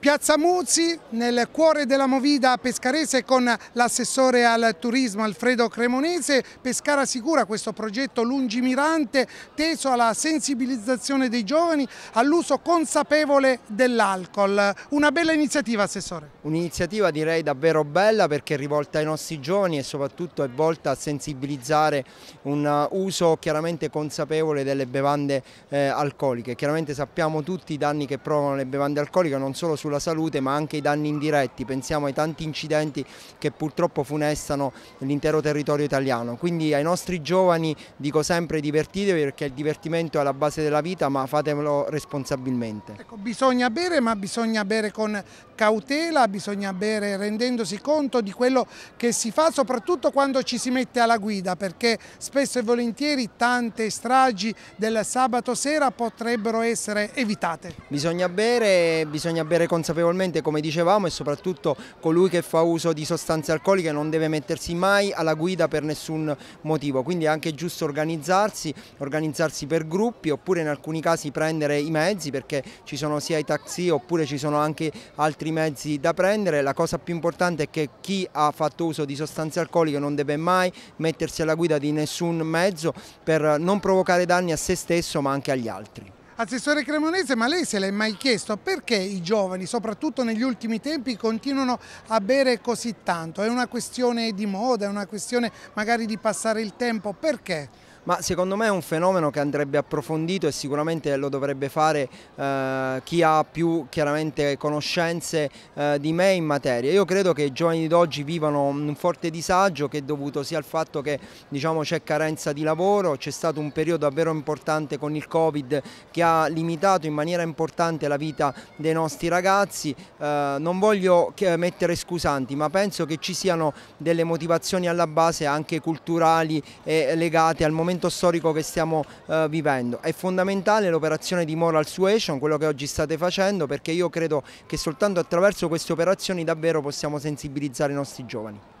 Piazza Muzzi, nel cuore della Movida pescarese con l'assessore al turismo Alfredo Cremonese, Pescara Sicura, questo progetto lungimirante teso alla sensibilizzazione dei giovani all'uso consapevole dell'alcol. Una bella iniziativa Assessore. Un'iniziativa direi davvero bella perché è rivolta ai nostri giovani e soprattutto è volta a sensibilizzare un uso chiaramente consapevole delle bevande eh, alcoliche. Chiaramente sappiamo tutti i danni che provano le bevande alcoliche non solo sulla sulla salute ma anche i danni indiretti, pensiamo ai tanti incidenti che purtroppo funestano l'intero territorio italiano. Quindi ai nostri giovani dico sempre divertitevi perché il divertimento è alla base della vita ma fatemelo responsabilmente. Ecco, bisogna bere ma bisogna bere con cautela, bisogna bere rendendosi conto di quello che si fa soprattutto quando ci si mette alla guida perché spesso e volentieri tante stragi del sabato sera potrebbero essere evitate. Bisogna bere, bisogna bere con consapevolmente come dicevamo e soprattutto colui che fa uso di sostanze alcoliche non deve mettersi mai alla guida per nessun motivo, quindi è anche giusto organizzarsi, organizzarsi per gruppi oppure in alcuni casi prendere i mezzi perché ci sono sia i taxi oppure ci sono anche altri mezzi da prendere, la cosa più importante è che chi ha fatto uso di sostanze alcoliche non deve mai mettersi alla guida di nessun mezzo per non provocare danni a se stesso ma anche agli altri. Assessore Cremonese, ma lei se l'è mai chiesto perché i giovani, soprattutto negli ultimi tempi, continuano a bere così tanto? È una questione di moda, è una questione magari di passare il tempo, perché? ma secondo me è un fenomeno che andrebbe approfondito e sicuramente lo dovrebbe fare eh, chi ha più chiaramente conoscenze eh, di me in materia. Io credo che i giovani d'oggi vivano un forte disagio che è dovuto sia al fatto che diciamo, c'è carenza di lavoro, c'è stato un periodo davvero importante con il Covid che ha limitato in maniera importante la vita dei nostri ragazzi. Eh, non voglio mettere scusanti, ma penso che ci siano delle motivazioni alla base anche culturali e legate al momento momento storico che stiamo eh, vivendo. È fondamentale l'operazione di moral suasion, quello che oggi state facendo, perché io credo che soltanto attraverso queste operazioni davvero possiamo sensibilizzare i nostri giovani.